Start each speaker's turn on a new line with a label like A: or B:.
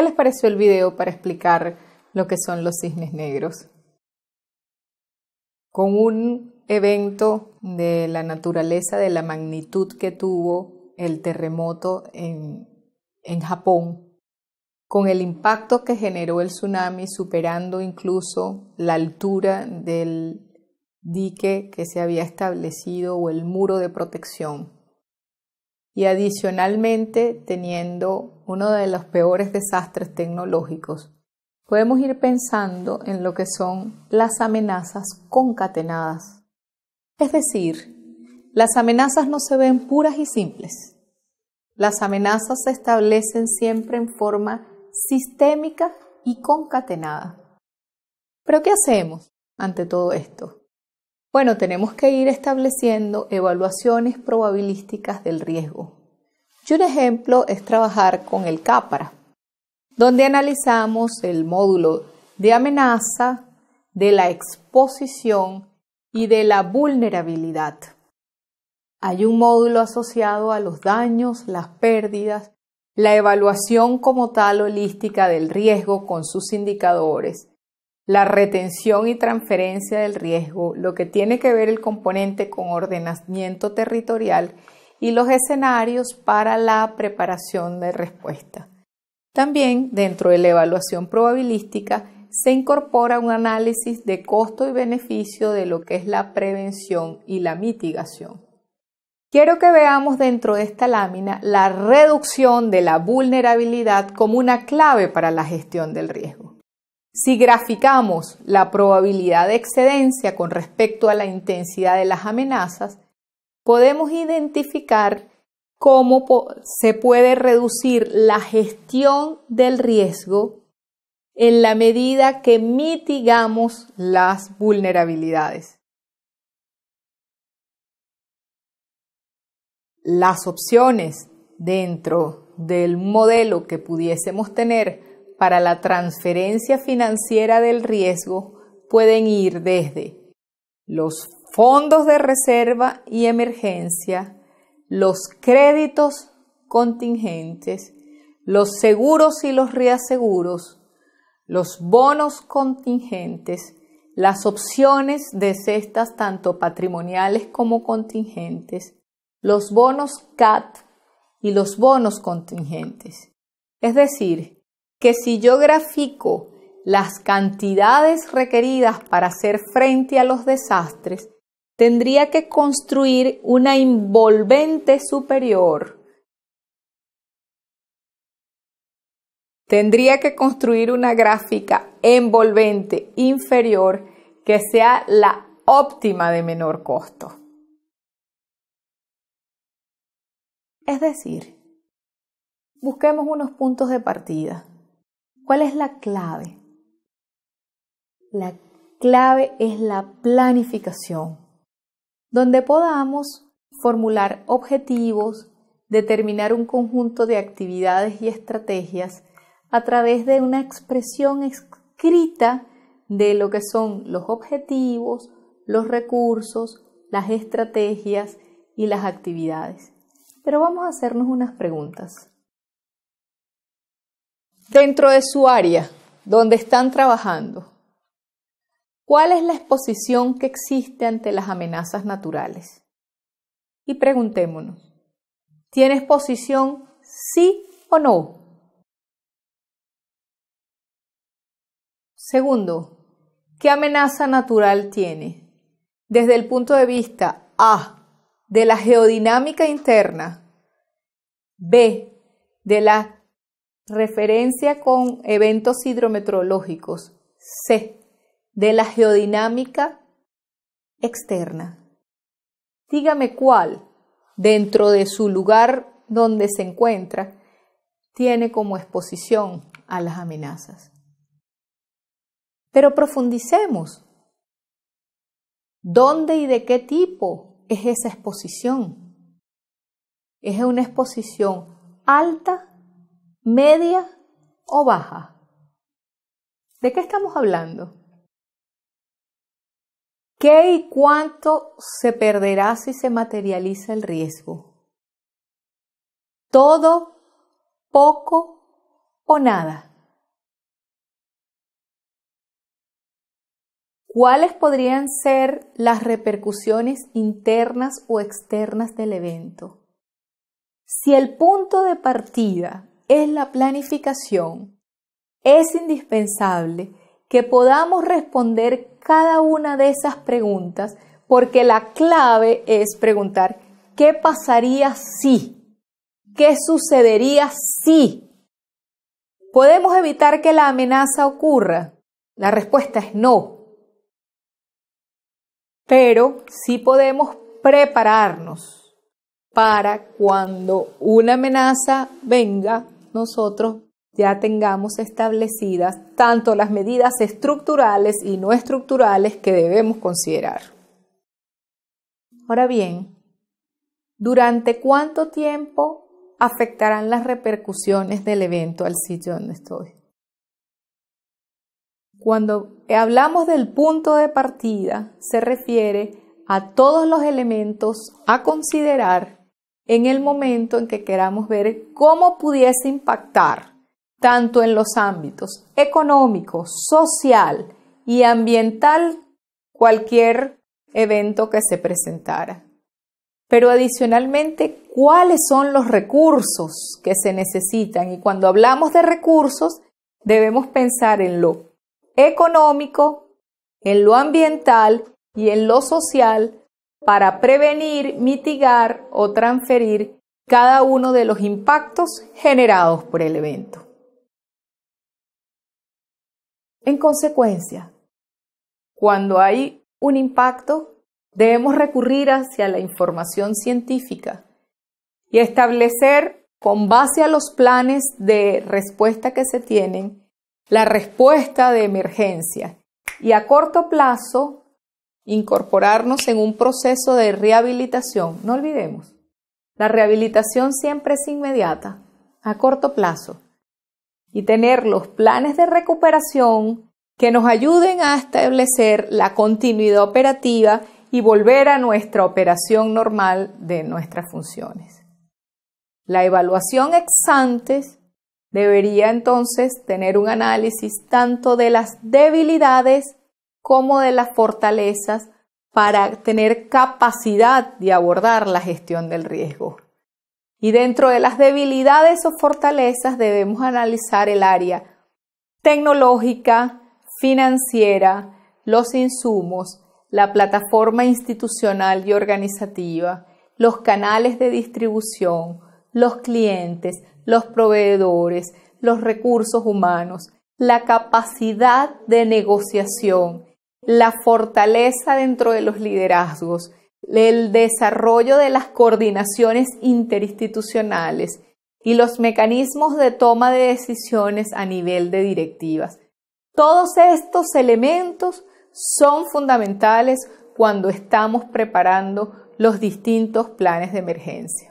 A: ¿Qué les pareció el video para explicar lo que son los cisnes negros? Con un evento de la naturaleza, de la magnitud que tuvo el terremoto en, en Japón, con el impacto que generó el tsunami, superando incluso la altura del dique que se había establecido o el muro de protección y adicionalmente teniendo uno de los peores desastres tecnológicos, podemos ir pensando en lo que son las amenazas concatenadas. Es decir, las amenazas no se ven puras y simples. Las amenazas se establecen siempre en forma sistémica y concatenada. Pero ¿qué hacemos ante todo esto? Bueno, tenemos que ir estableciendo evaluaciones probabilísticas del riesgo. Y un ejemplo es trabajar con el CAPRA, donde analizamos el módulo de amenaza, de la exposición y de la vulnerabilidad. Hay un módulo asociado a los daños, las pérdidas, la evaluación como tal holística del riesgo con sus indicadores, la retención y transferencia del riesgo, lo que tiene que ver el componente con ordenamiento territorial y los escenarios para la preparación de respuesta. También dentro de la evaluación probabilística se incorpora un análisis de costo y beneficio de lo que es la prevención y la mitigación. Quiero que veamos dentro de esta lámina la reducción de la vulnerabilidad como una clave para la gestión del riesgo. Si graficamos la probabilidad de excedencia con respecto a la intensidad de las amenazas, podemos identificar cómo se puede reducir la gestión del riesgo en la medida que mitigamos las vulnerabilidades. Las opciones dentro del modelo que pudiésemos tener para la transferencia financiera del riesgo pueden ir desde los fondos de reserva y emergencia, los créditos contingentes, los seguros y los reaseguros, los bonos contingentes, las opciones de cestas tanto patrimoniales como contingentes, los bonos CAT y los bonos contingentes. Es decir, que si yo grafico las cantidades requeridas para hacer frente a los desastres, tendría que construir una envolvente superior. Tendría que construir una gráfica envolvente inferior que sea la óptima de menor costo. Es decir, busquemos unos puntos de partida. ¿Cuál es la clave? La clave es la planificación, donde podamos formular objetivos, determinar un conjunto de actividades y estrategias a través de una expresión escrita de lo que son los objetivos, los recursos, las estrategias y las actividades. Pero vamos a hacernos unas preguntas dentro de su área donde están trabajando, ¿cuál es la exposición que existe ante las amenazas naturales? Y preguntémonos, ¿tiene exposición sí o no? Segundo, ¿qué amenaza natural tiene? Desde el punto de vista A, de la geodinámica interna, B, de la referencia con eventos hidrometeorológicos. C, de la geodinámica externa. Dígame cuál, dentro de su lugar donde se encuentra, tiene como exposición a las amenazas. Pero profundicemos. ¿Dónde y de qué tipo es esa exposición? ¿Es una exposición alta media o baja. ¿De qué estamos hablando? ¿Qué y cuánto se perderá si se materializa el riesgo? ¿Todo, poco o nada? ¿Cuáles podrían ser las repercusiones internas o externas del evento? Si el punto de partida es la planificación. Es indispensable que podamos responder cada una de esas preguntas porque la clave es preguntar ¿qué pasaría si? ¿Qué sucedería si? ¿Podemos evitar que la amenaza ocurra? La respuesta es no. Pero sí podemos prepararnos para cuando una amenaza venga nosotros ya tengamos establecidas tanto las medidas estructurales y no estructurales que debemos considerar. Ahora bien, ¿durante cuánto tiempo afectarán las repercusiones del evento al sitio donde estoy? Cuando hablamos del punto de partida, se refiere a todos los elementos a considerar en el momento en que queramos ver cómo pudiese impactar tanto en los ámbitos económico, social y ambiental cualquier evento que se presentara. Pero adicionalmente, ¿cuáles son los recursos que se necesitan? Y cuando hablamos de recursos, debemos pensar en lo económico, en lo ambiental y en lo social para prevenir, mitigar o transferir cada uno de los impactos generados por el evento. En consecuencia, cuando hay un impacto, debemos recurrir hacia la información científica y establecer con base a los planes de respuesta que se tienen, la respuesta de emergencia y a corto plazo incorporarnos en un proceso de rehabilitación. No olvidemos, la rehabilitación siempre es inmediata, a corto plazo, y tener los planes de recuperación que nos ayuden a establecer la continuidad operativa y volver a nuestra operación normal de nuestras funciones. La evaluación ex ante debería entonces tener un análisis tanto de las debilidades como de las fortalezas para tener capacidad de abordar la gestión del riesgo. Y dentro de las debilidades o fortalezas debemos analizar el área tecnológica, financiera, los insumos, la plataforma institucional y organizativa, los canales de distribución, los clientes, los proveedores, los recursos humanos, la capacidad de negociación, la fortaleza dentro de los liderazgos, el desarrollo de las coordinaciones interinstitucionales y los mecanismos de toma de decisiones a nivel de directivas. Todos estos elementos son fundamentales cuando estamos preparando los distintos planes de emergencia.